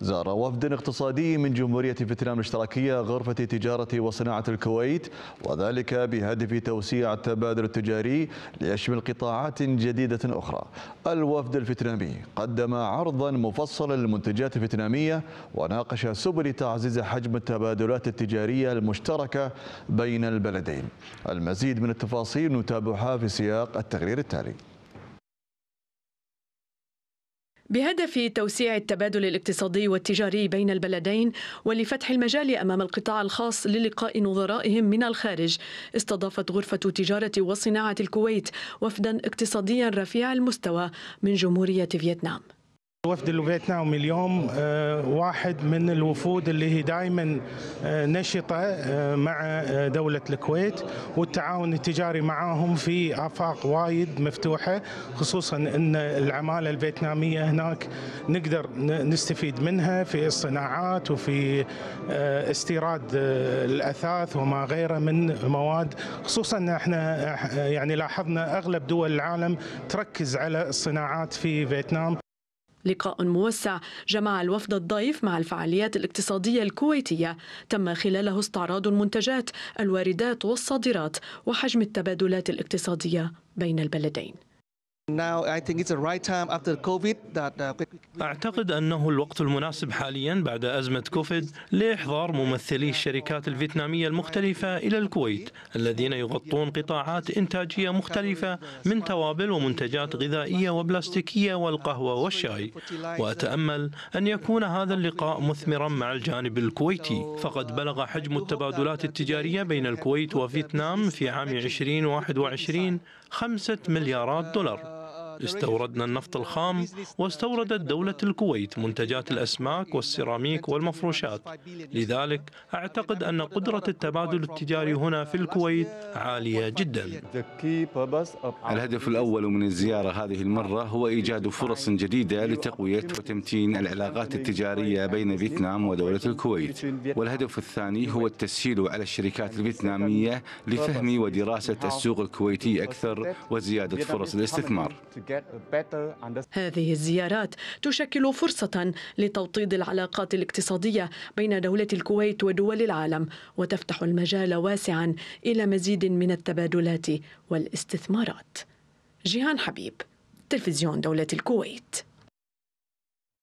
زار وفد اقتصادي من جمهورية فيتنام الاشتراكية غرفة تجارة وصناعة الكويت وذلك بهدف توسيع التبادل التجاري ليشمل قطاعات جديدة أخرى الوفد الفيتنامي قدم عرضا مفصلا للمنتجات الفيتنامية وناقش سبل تعزيز حجم التبادلات التجارية المشتركة بين البلدين المزيد من التفاصيل نتابعها في سياق التقرير التالي بهدف توسيع التبادل الاقتصادي والتجاري بين البلدين ولفتح المجال امام القطاع الخاص للقاء نظرائهم من الخارج استضافت غرفه تجاره وصناعه الكويت وفدا اقتصاديا رفيع المستوى من جمهوريه فيتنام الوفد الفيتنامي اليوم آه، واحد من الوفود اللي هي دائما آه، نشطه آه، مع دوله الكويت والتعاون التجاري معاهم في افاق وايد مفتوحه خصوصا ان العماله الفيتناميه هناك نقدر نستفيد منها في الصناعات وفي استيراد الاثاث وما غيره من مواد خصوصا احنا يعني لاحظنا اغلب دول العالم تركز على الصناعات في فيتنام لقاء موسع جمع الوفد الضيف مع الفعاليات الاقتصادية الكويتية تم خلاله استعراض المنتجات الواردات والصادرات وحجم التبادلات الاقتصادية بين البلدين Uh, أعتقد أنه الوقت المناسب حاليا بعد أزمة كوفيد لإحضار ممثلي الشركات الفيتنامية المختلفة إلى الكويت الذين يغطون قطاعات إنتاجية مختلفة من توابل ومنتجات غذائية وبلاستيكية والقهوة والشاي وأتأمل أن يكون هذا اللقاء مثمرا مع الجانب الكويتي فقد بلغ حجم التبادلات التجارية بين الكويت وفيتنام في عام 2021 5 مليارات دولار استوردنا النفط الخام واستوردت دولة الكويت منتجات الأسماك والسيراميك والمفروشات لذلك أعتقد أن قدرة التبادل التجاري هنا في الكويت عالية جدا الهدف الأول من الزيارة هذه المرة هو إيجاد فرص جديدة لتقوية وتمتين العلاقات التجارية بين فيتنام ودولة الكويت والهدف الثاني هو التسهيل على الشركات الفيتنامية لفهم ودراسة السوق الكويتي أكثر وزيادة فرص الاستثمار هذه الزيارات تشكل فرصة لتوطيد العلاقات الاقتصادية بين دولة الكويت ودول العالم وتفتح المجال واسعا إلى مزيد من التبادلات والاستثمارات جيهان حبيب تلفزيون دولة الكويت